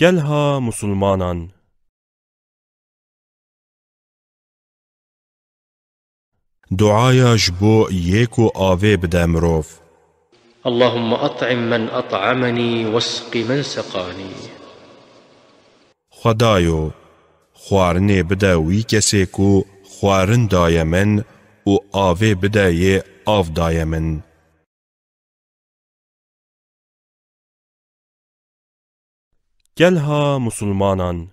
گل ها مسلمانان دعایش بو یکو آوه بده مروف اللهم اطعم من اطعمني واسق من سقاني خدایو خوارنه بده وی کسی کو خوارن دایمن و آوه بده ی آو دایمن Gel ha Müslümanan.